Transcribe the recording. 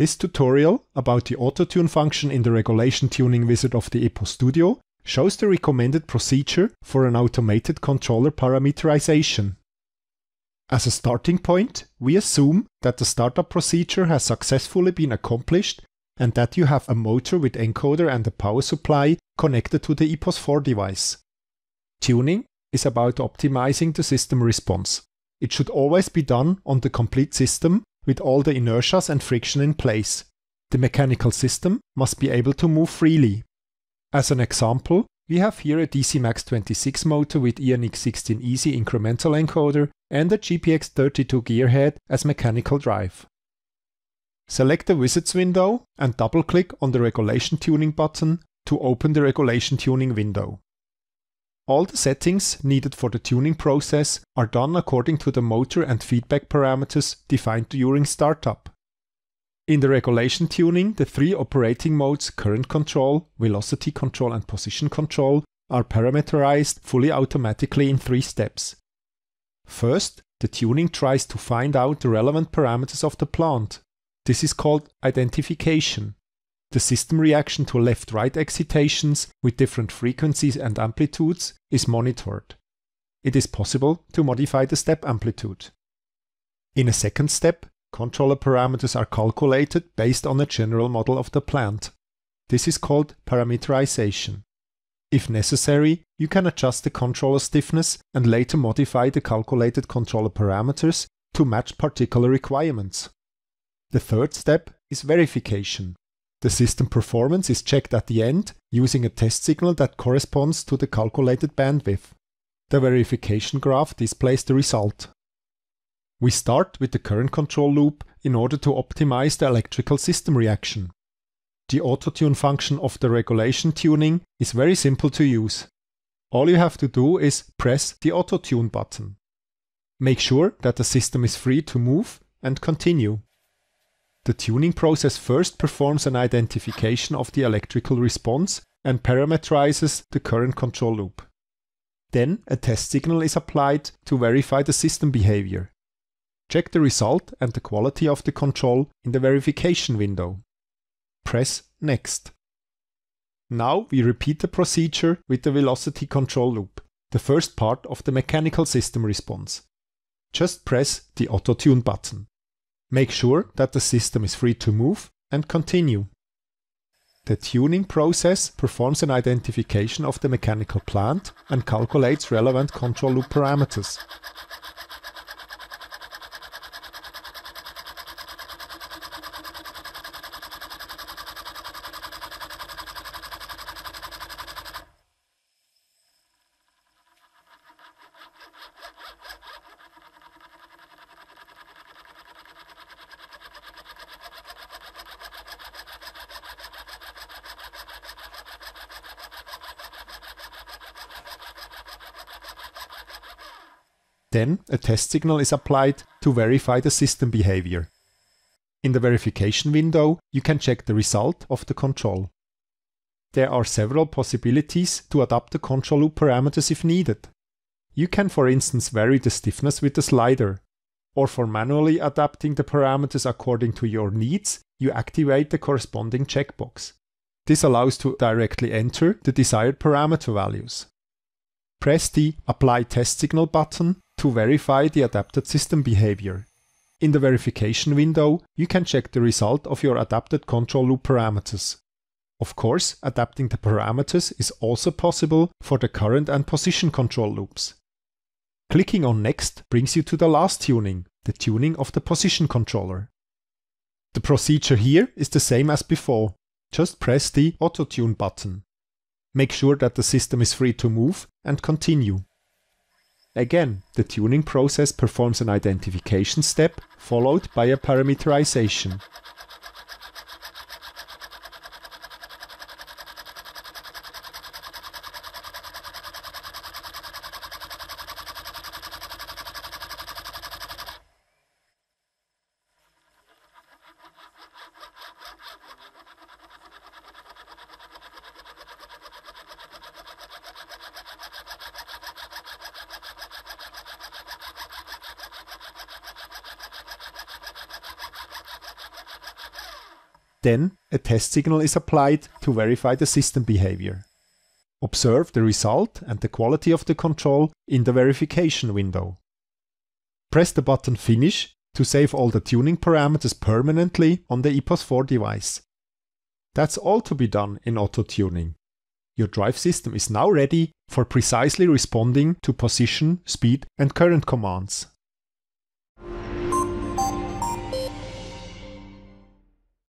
This tutorial about the autotune function in the regulation tuning wizard of the EPOS Studio shows the recommended procedure for an automated controller parameterization. As a starting point, we assume that the startup procedure has successfully been accomplished and that you have a motor with encoder and a power supply connected to the EPOS 4 device. Tuning is about optimizing the system response. It should always be done on the complete system with all the inertias and friction in place. The mechanical system must be able to move freely. As an example, we have here a DC Max 26 motor with ENX16 Easy incremental encoder and a GPX 32 gearhead as mechanical drive. Select the Wizards window and double-click on the Regulation Tuning button to open the Regulation Tuning window. All the settings needed for the tuning process are done according to the motor and feedback parameters defined during startup. In the regulation tuning, the three operating modes current control, velocity control and position control are parameterized fully automatically in three steps. First, the tuning tries to find out the relevant parameters of the plant. This is called identification. The system reaction to left-right excitations with different frequencies and amplitudes is monitored. It is possible to modify the step amplitude. In a second step, controller parameters are calculated based on a general model of the plant. This is called parameterization. If necessary, you can adjust the controller stiffness and later modify the calculated controller parameters to match particular requirements. The third step is verification. The system performance is checked at the end using a test signal that corresponds to the calculated bandwidth. The verification graph displays the result. We start with the current control loop in order to optimize the electrical system reaction. The autotune function of the regulation tuning is very simple to use. All you have to do is press the autotune button. Make sure that the system is free to move and continue. The tuning process first performs an identification of the electrical response and parameterizes the current control loop. Then a test signal is applied to verify the system behavior. Check the result and the quality of the control in the verification window. Press Next. Now we repeat the procedure with the velocity control loop, the first part of the mechanical system response. Just press the Auto Tune button. Make sure that the system is free to move and continue. The tuning process performs an identification of the mechanical plant and calculates relevant control loop parameters. Then a test signal is applied to verify the system behavior. In the verification window, you can check the result of the control. There are several possibilities to adapt the control loop parameters if needed. You can for instance vary the stiffness with the slider. Or for manually adapting the parameters according to your needs, you activate the corresponding checkbox. This allows to directly enter the desired parameter values. Press the Apply Test Signal button to verify the adapted system behavior. In the verification window, you can check the result of your adapted control loop parameters. Of course, adapting the parameters is also possible for the current and position control loops. Clicking on Next brings you to the last tuning, the tuning of the position controller. The procedure here is the same as before. Just press the Auto Tune button. Make sure that the system is free to move and continue. Again, the tuning process performs an identification step, followed by a parameterization. Then a test signal is applied to verify the system behavior. Observe the result and the quality of the control in the verification window. Press the button Finish to save all the tuning parameters permanently on the EPOS 4 device. That's all to be done in auto tuning. Your drive system is now ready for precisely responding to position, speed and current commands.